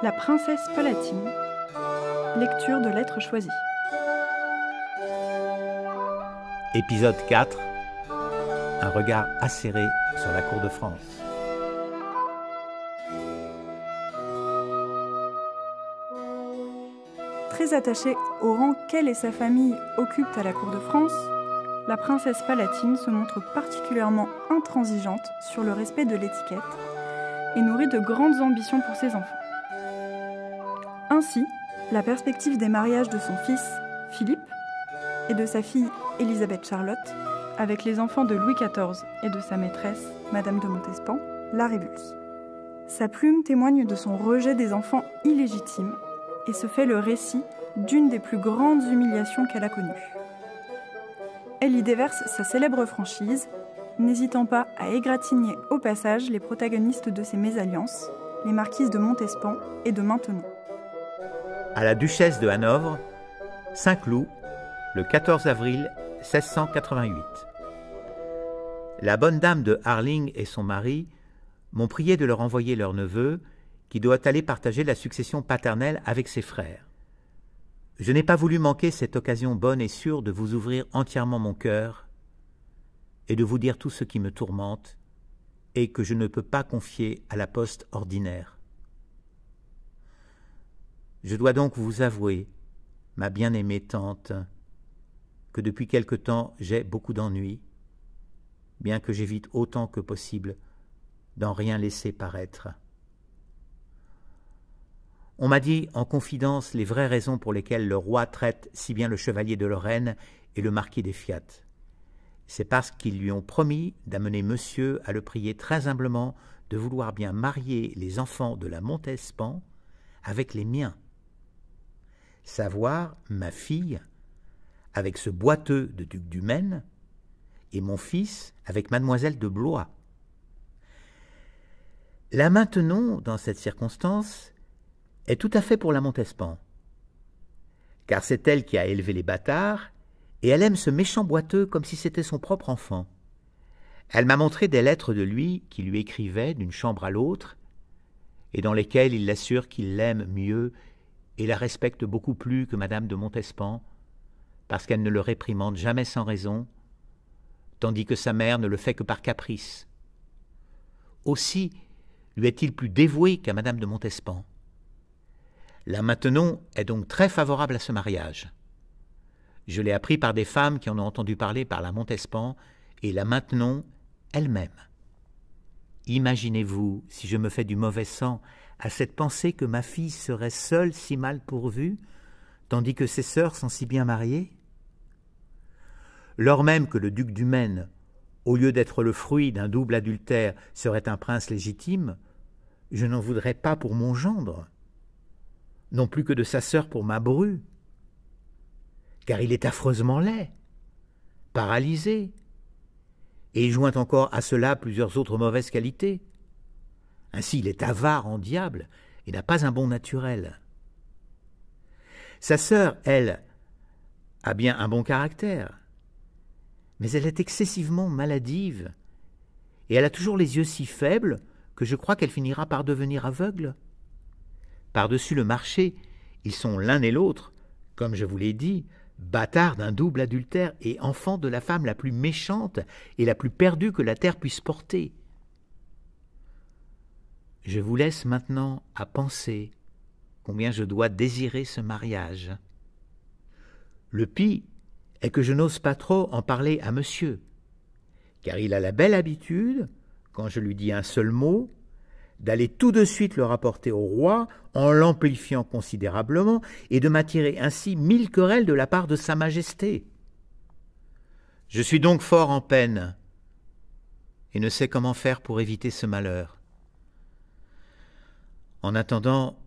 La princesse Palatine. Lecture de lettres choisies. Épisode 4. Un regard acéré sur la cour de France. Très attachée au rang qu'elle et sa famille occupent à la cour de France, la princesse palatine se montre particulièrement intransigeante sur le respect de l'étiquette et nourrit de grandes ambitions pour ses enfants. Ainsi, la perspective des mariages de son fils, Philippe, et de sa fille, Élisabeth Charlotte, avec les enfants de Louis XIV et de sa maîtresse, Madame de Montespan, la révulse. Sa plume témoigne de son rejet des enfants illégitimes et se fait le récit d'une des plus grandes humiliations qu'elle a connues. Elle y déverse sa célèbre franchise, n'hésitant pas à égratigner au passage les protagonistes de ses mésalliances, les marquises de Montespan et de Maintenon à la duchesse de Hanovre, Saint-Cloud, le 14 avril 1688. La bonne dame de Harling et son mari m'ont prié de leur envoyer leur neveu, qui doit aller partager la succession paternelle avec ses frères. Je n'ai pas voulu manquer cette occasion bonne et sûre de vous ouvrir entièrement mon cœur et de vous dire tout ce qui me tourmente et que je ne peux pas confier à la poste ordinaire. Je dois donc vous avouer, ma bien-aimée tante, que depuis quelque temps j'ai beaucoup d'ennuis, bien que j'évite autant que possible d'en rien laisser paraître. On m'a dit en confidence les vraies raisons pour lesquelles le roi traite si bien le chevalier de Lorraine et le marquis des Fiat. C'est parce qu'ils lui ont promis d'amener monsieur à le prier très humblement de vouloir bien marier les enfants de la Montespan avec les miens savoir ma fille avec ce boiteux de duc du Maine et mon fils avec mademoiselle de Blois. La maintenons, dans cette circonstance, est tout à fait pour la Montespan, car c'est elle qui a élevé les bâtards, et elle aime ce méchant boiteux comme si c'était son propre enfant. Elle m'a montré des lettres de lui qui lui écrivait d'une chambre à l'autre, et dans lesquelles il l'assure qu'il l'aime mieux et la respecte beaucoup plus que Madame de Montespan, parce qu'elle ne le réprimande jamais sans raison, tandis que sa mère ne le fait que par caprice. Aussi lui est-il plus dévoué qu'à Madame de Montespan. La Maintenon est donc très favorable à ce mariage. Je l'ai appris par des femmes qui en ont entendu parler par la Montespan et la Maintenon elle-même. Imaginez-vous si je me fais du mauvais sang à cette pensée que ma fille serait seule si mal pourvue, tandis que ses sœurs sont si bien mariées Lors même que le duc du Maine, au lieu d'être le fruit d'un double adultère, serait un prince légitime, je n'en voudrais pas pour mon gendre, non plus que de sa sœur pour ma bru, car il est affreusement laid, paralysé, et joint encore à cela plusieurs autres mauvaises qualités. Ainsi, il est avare en diable et n'a pas un bon naturel. Sa sœur, elle, a bien un bon caractère, mais elle est excessivement maladive, et elle a toujours les yeux si faibles que je crois qu'elle finira par devenir aveugle. Par-dessus le marché, ils sont l'un et l'autre, comme je vous l'ai dit, bâtards d'un double adultère et enfants de la femme la plus méchante et la plus perdue que la terre puisse porter. Je vous laisse maintenant à penser combien je dois désirer ce mariage. Le pis est que je n'ose pas trop en parler à monsieur, car il a la belle habitude, quand je lui dis un seul mot, d'aller tout de suite le rapporter au roi en l'amplifiant considérablement et de m'attirer ainsi mille querelles de la part de Sa Majesté. Je suis donc fort en peine et ne sais comment faire pour éviter ce malheur. En attendant,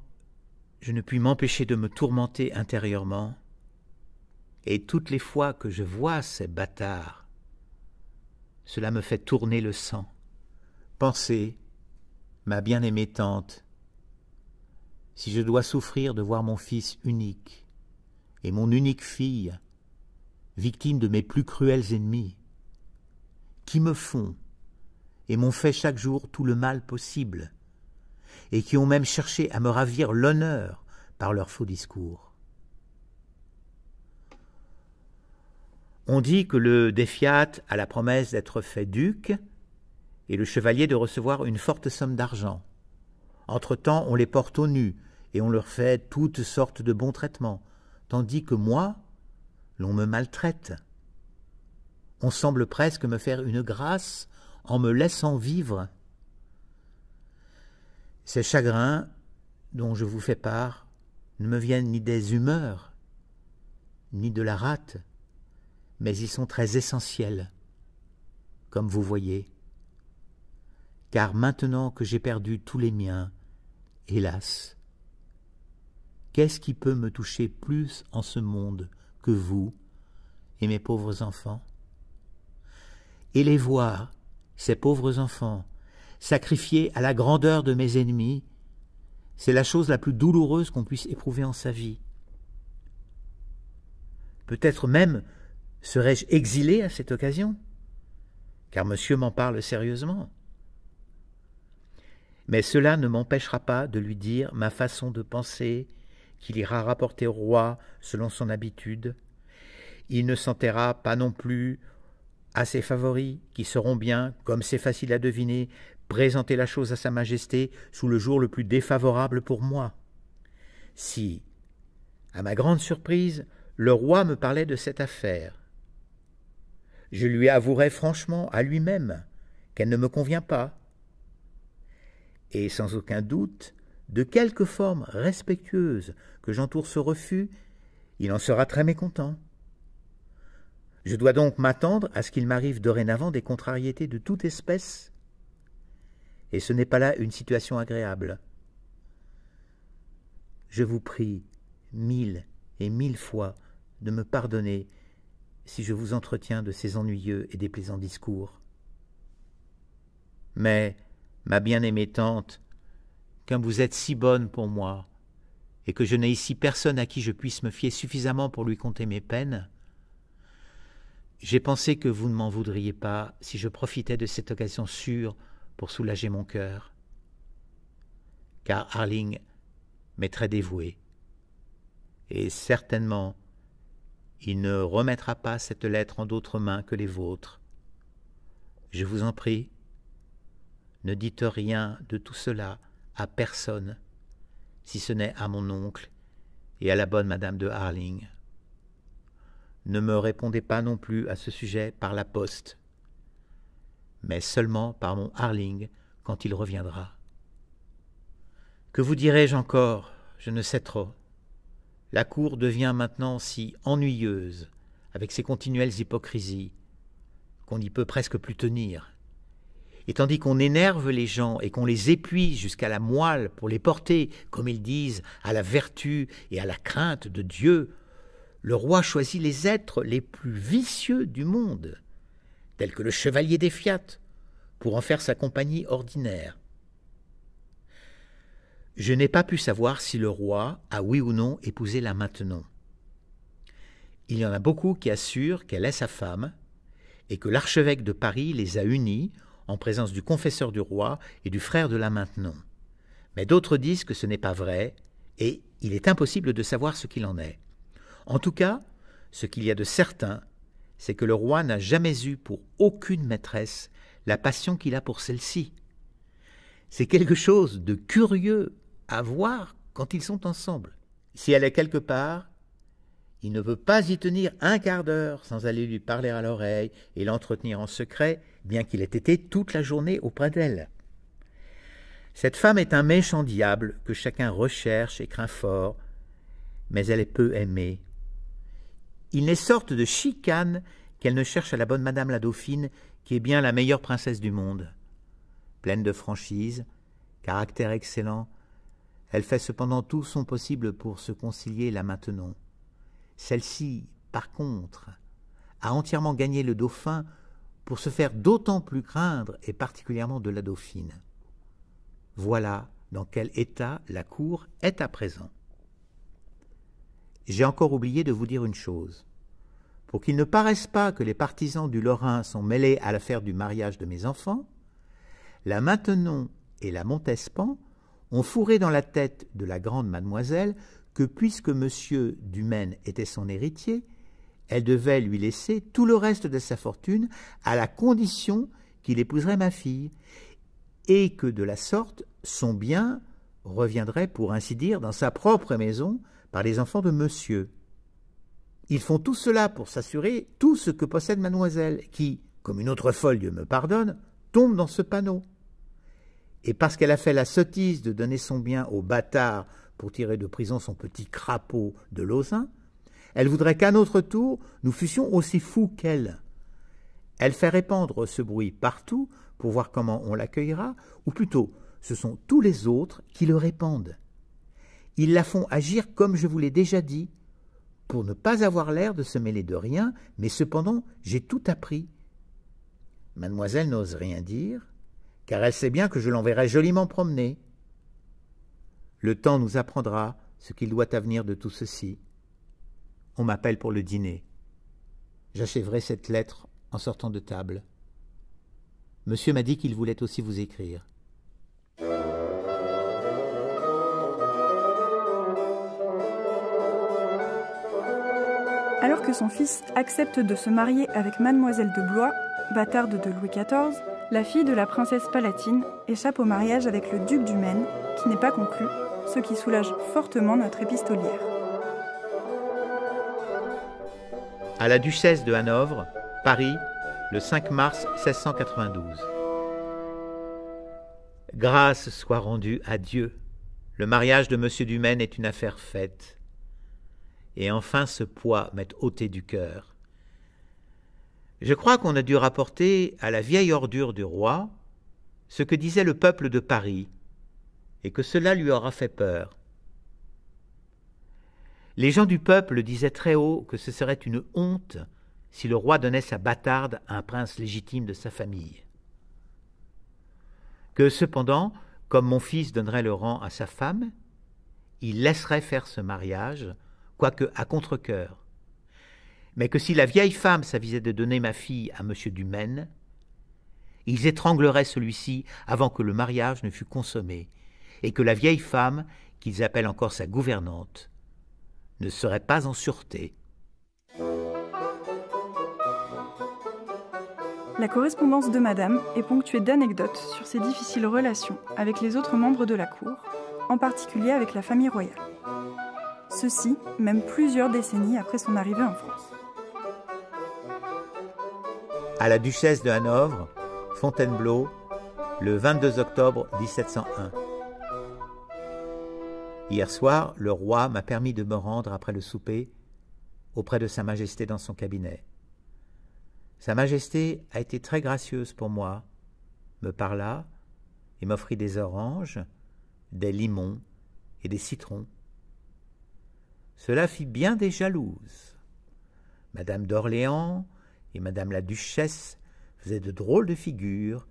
je ne puis m'empêcher de me tourmenter intérieurement, et toutes les fois que je vois ces bâtards, cela me fait tourner le sang. Pensez, ma bien-aimée tante, si je dois souffrir de voir mon fils unique, et mon unique fille, victime de mes plus cruels ennemis, qui me font et m'ont fait chaque jour tout le mal possible, et qui ont même cherché à me ravir l'honneur par leurs faux discours. On dit que le défiat a la promesse d'être fait duc et le chevalier de recevoir une forte somme d'argent. Entre-temps, on les porte au nu, et on leur fait toutes sortes de bons traitements, tandis que moi, l'on me maltraite. On semble presque me faire une grâce en me laissant vivre. Ces chagrins dont je vous fais part ne me viennent ni des humeurs, ni de la rate, mais ils sont très essentiels, comme vous voyez. Car maintenant que j'ai perdu tous les miens, hélas, qu'est-ce qui peut me toucher plus en ce monde que vous et mes pauvres enfants Et les voir, ces pauvres enfants, sacrifié à la grandeur de mes ennemis, c'est la chose la plus douloureuse qu'on puisse éprouver en sa vie. Peut-être même serais-je exilé à cette occasion, car monsieur m'en parle sérieusement. Mais cela ne m'empêchera pas de lui dire ma façon de penser, qu'il ira rapporter au roi selon son habitude. Il ne s'enterra pas non plus à ses favoris, qui seront bien, comme c'est facile à deviner, présenter la chose à Sa Majesté sous le jour le plus défavorable pour moi. Si, à ma grande surprise, le roi me parlait de cette affaire, je lui avouerai franchement à lui-même qu'elle ne me convient pas. Et sans aucun doute, de quelque forme respectueuse que j'entoure ce refus, il en sera très mécontent. Je dois donc m'attendre à ce qu'il m'arrive dorénavant des contrariétés de toute espèce. Et ce n'est pas là une situation agréable. Je vous prie mille et mille fois de me pardonner si je vous entretiens de ces ennuyeux et déplaisants discours. Mais, ma bien-aimée tante, comme vous êtes si bonne pour moi, et que je n'ai ici personne à qui je puisse me fier suffisamment pour lui conter mes peines, j'ai pensé que vous ne m'en voudriez pas si je profitais de cette occasion sûre pour soulager mon cœur. Car Harling m'est très dévoué. Et certainement, il ne remettra pas cette lettre en d'autres mains que les vôtres. Je vous en prie, ne dites rien de tout cela à personne, si ce n'est à mon oncle et à la bonne madame de Harling ne me répondez pas non plus à ce sujet par la poste, mais seulement par mon Harling quand il reviendra. Que vous dirai-je encore Je ne sais trop. La cour devient maintenant si ennuyeuse, avec ses continuelles hypocrisies, qu'on n'y peut presque plus tenir. Et tandis qu'on énerve les gens et qu'on les épuise jusqu'à la moelle pour les porter, comme ils disent, à la vertu et à la crainte de Dieu, le roi choisit les êtres les plus vicieux du monde, tels que le chevalier des Fiat, pour en faire sa compagnie ordinaire. Je n'ai pas pu savoir si le roi a oui ou non épousé la Maintenon. Il y en a beaucoup qui assurent qu'elle est sa femme et que l'archevêque de Paris les a unis en présence du confesseur du roi et du frère de la Maintenon. Mais d'autres disent que ce n'est pas vrai et il est impossible de savoir ce qu'il en est. En tout cas, ce qu'il y a de certain, c'est que le roi n'a jamais eu pour aucune maîtresse la passion qu'il a pour celle-ci. C'est quelque chose de curieux à voir quand ils sont ensemble. Si elle est quelque part, il ne veut pas y tenir un quart d'heure sans aller lui parler à l'oreille et l'entretenir en secret, bien qu'il ait été toute la journée auprès d'elle. Cette femme est un méchant diable que chacun recherche et craint fort, mais elle est peu aimée il n'est sorte de chicane qu'elle ne cherche à la bonne madame la dauphine, qui est bien la meilleure princesse du monde. Pleine de franchise, caractère excellent, elle fait cependant tout son possible pour se concilier la maintenant. Celle-ci, par contre, a entièrement gagné le dauphin pour se faire d'autant plus craindre, et particulièrement de la dauphine. Voilà dans quel état la cour est à présent. J'ai encore oublié de vous dire une chose. Pour qu'il ne paraisse pas que les partisans du Lorrain sont mêlés à l'affaire du mariage de mes enfants, la Maintenon et la Montespan ont fourré dans la tête de la grande mademoiselle que puisque monsieur Dumaine était son héritier, elle devait lui laisser tout le reste de sa fortune à la condition qu'il épouserait ma fille, et que de la sorte son bien reviendrait, pour ainsi dire, dans sa propre maison par les enfants de monsieur. Ils font tout cela pour s'assurer tout ce que possède mademoiselle, qui, comme une autre folle, Dieu me pardonne, tombe dans ce panneau. Et parce qu'elle a fait la sottise de donner son bien au bâtard pour tirer de prison son petit crapaud de Lausanne, elle voudrait qu'à notre tour, nous fussions aussi fous qu'elle. Elle fait répandre ce bruit partout pour voir comment on l'accueillera, ou plutôt ce sont tous les autres qui le répandent. Ils la font agir comme je vous l'ai déjà dit, pour ne pas avoir l'air de se mêler de rien, mais cependant j'ai tout appris. Mademoiselle n'ose rien dire, car elle sait bien que je l'enverrai joliment promener. Le temps nous apprendra ce qu'il doit avenir de tout ceci. On m'appelle pour le dîner. J'achèverai cette lettre en sortant de table. Monsieur m'a dit qu'il voulait aussi vous écrire. que son fils accepte de se marier avec Mademoiselle de Blois, bâtarde de Louis XIV, la fille de la princesse palatine échappe au mariage avec le duc du Maine, qui n'est pas conclu, ce qui soulage fortement notre épistolière. À la duchesse de Hanovre, Paris, le 5 mars 1692. Grâce soit rendue à Dieu. Le mariage de M. Dumaine est une affaire faite et enfin ce poids m'est ôté du cœur. Je crois qu'on a dû rapporter à la vieille ordure du roi ce que disait le peuple de Paris, et que cela lui aura fait peur. Les gens du peuple disaient très haut que ce serait une honte si le roi donnait sa bâtarde à un prince légitime de sa famille. Que cependant, comme mon fils donnerait le rang à sa femme, il laisserait faire ce mariage quoique à contre mais que si la vieille femme s'avisait de donner ma fille à M. Dumaine, ils étrangleraient celui-ci avant que le mariage ne fût consommé, et que la vieille femme, qu'ils appellent encore sa gouvernante, ne serait pas en sûreté. La correspondance de Madame est ponctuée d'anecdotes sur ses difficiles relations avec les autres membres de la cour, en particulier avec la famille royale. Ceci même plusieurs décennies après son arrivée en France. À la duchesse de Hanovre, Fontainebleau, le 22 octobre 1701. Hier soir, le roi m'a permis de me rendre après le souper auprès de Sa Majesté dans son cabinet. Sa Majesté a été très gracieuse pour moi, me parla et m'offrit des oranges, des limons et des citrons. Cela fit bien des jalouses. Madame d'Orléans et Madame la Duchesse faisaient de drôles de figures,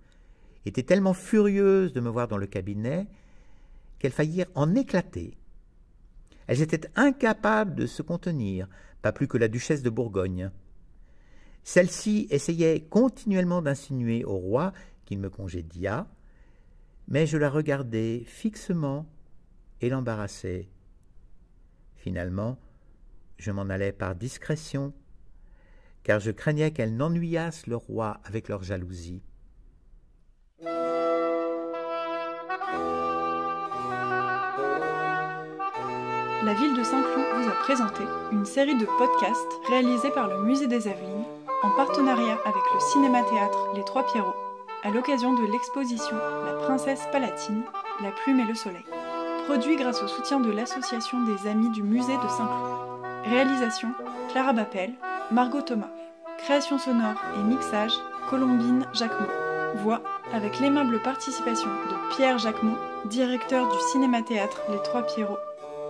étaient tellement furieuses de me voir dans le cabinet qu'elles faillirent en éclater. Elles étaient incapables de se contenir, pas plus que la Duchesse de Bourgogne. Celle-ci essayait continuellement d'insinuer au roi qu'il me congédia, mais je la regardais fixement et l'embarrassais. Finalement, je m'en allais par discrétion, car je craignais qu'elles n'ennuyassent le roi avec leur jalousie. La ville de Saint-Cloud vous a présenté une série de podcasts réalisés par le Musée des Avelines en partenariat avec le cinéma-théâtre Les Trois Pierrots à l'occasion de l'exposition La Princesse Palatine, la plume et le soleil. Produit grâce au soutien de l'Association des Amis du Musée de Saint-Cloud. Réalisation Clara Bappel, Margot Thomas. Création sonore et mixage Colombine Jacquemont. Voix avec l'aimable participation de Pierre Jacquemont, directeur du cinéma-théâtre Les Trois Pierrots,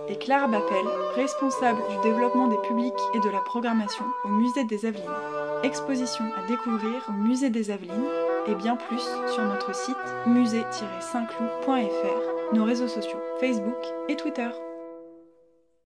et Clara Bappel, responsable du développement des publics et de la programmation au Musée des Avelines. Exposition à découvrir au Musée des Avelines et bien plus sur notre site musée-saintcloud.fr nos réseaux sociaux Facebook et Twitter.